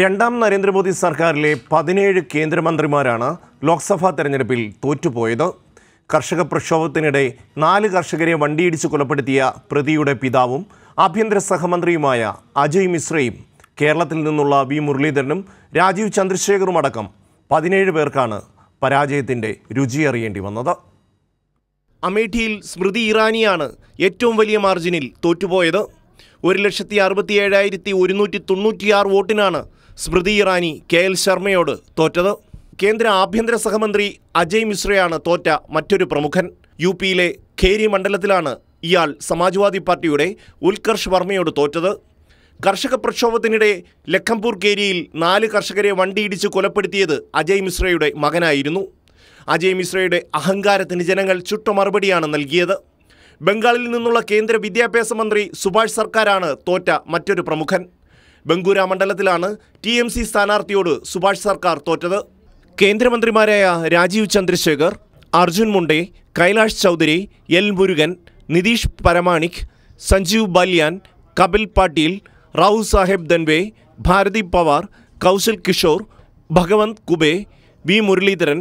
രണ്ടാം നരേന്ദ്രമോദി സർക്കാരിലെ പതിനേഴ് കേന്ദ്രമന്ത്രിമാരാണ് ലോക്സഭാ തെരഞ്ഞെടുപ്പിൽ തോറ്റുപോയത് കർഷക പ്രക്ഷോഭത്തിനിടെ നാല് കർഷകരെ വണ്ടിയിടിച്ച് കൊലപ്പെടുത്തിയ പ്രതിയുടെ പിതാവും ആഭ്യന്തര സഹമന്ത്രിയുമായ അജയ് മിശ്രയും കേരളത്തിൽ നിന്നുള്ള വി മുരളീധരനും രാജീവ് ചന്ദ്രശേഖറും അടക്കം പതിനേഴ് പേർക്കാണ് പരാജയത്തിൻ്റെ രുചിയറിയേണ്ടി വന്നത് അമേഠിയിൽ സ്മൃതി ഇറാനിയാണ് ഏറ്റവും വലിയ മാർജിനിൽ തോറ്റുപോയത് ഒരു ലക്ഷത്തി അറുപത്തി ഏഴായിരത്തി ഒരുന്നൂറ്റി തൊണ്ണൂറ്റിയാറ് വോട്ടിനാണ് സ്മൃതി ഇറാനി കെ എൽ ശർമ്മയോട് തോറ്റത് കേന്ദ്ര ആഭ്യന്തര സഹമന്ത്രി അജയ് മിശ്രയാണ് തോറ്റ മറ്റൊരു പ്രമുഖൻ യു പിയിലെ ഖേരി മണ്ഡലത്തിലാണ് ഇയാൾ സമാജ്വാദി പാർട്ടിയുടെ ഉൽകർഷ് വർമ്മയോട് തോറ്റത് കർഷക പ്രക്ഷോഭത്തിനിടെ ലഖംപൂർ കേരിയിൽ നാല് കർഷകരെ വണ്ടിയിടിച്ച് കൊലപ്പെടുത്തിയത് അജയ് മിശ്രയുടെ മകനായിരുന്നു അജയ് മിശ്രയുടെ അഹങ്കാരത്തിന് ജനങ്ങൾ ചുട്ട മറുപടിയാണ് നൽകിയത് ബംഗാളിൽ നിന്നുള്ള കേന്ദ്ര വിദ്യാഭ്യാസ മന്ത്രി സുഭാഷ് സർക്കാരാണ് തോറ്റ മറ്റൊരു പ്രമുഖൻ ബംഗൂര മണ്ഡലത്തിലാണ് ടി എം സി സ്ഥാനാർത്ഥിയോട് സുഭാഷ് സർക്കാർ തോറ്റത് കേന്ദ്രമന്ത്രിമാരായ രാജീവ് ചന്ദ്രശേഖർ അർജുൻ മുണ്ടെ കൈലാഷ് ചൗധരി എൽ മുരുകൻ നിതീഷ് പരമാണിക് സഞ്ജീവ് ബാലിയാൻ കപിൽ പാട്ടീൽ റാവു സാഹേബ് ദൻവെ ഭാരതി പവാർ കൗശൽ കിഷോർ ഭഗവന്ത് കുബെ വി മുരളീധരൻ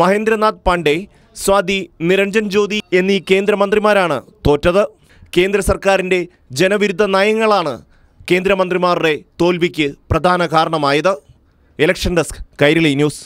മഹേന്ദ്രനാഥ് പാണ്ഡെ സ്വാതി നിരഞ്ജൻ ജ്യോതി എന്നീ കേന്ദ്രമന്ത്രിമാരാണ് തോറ്റത് കേന്ദ്ര സർക്കാരിൻ്റെ ജനവിരുദ്ധ നയങ്ങളാണ് കേന്ദ്രമന്ത്രിമാരുടെ തോൽവിക്ക് പ്രധാന കാരണമായത് ഇലക്ഷൻ ഡെസ്ക് കൈരളി ന്യൂസ്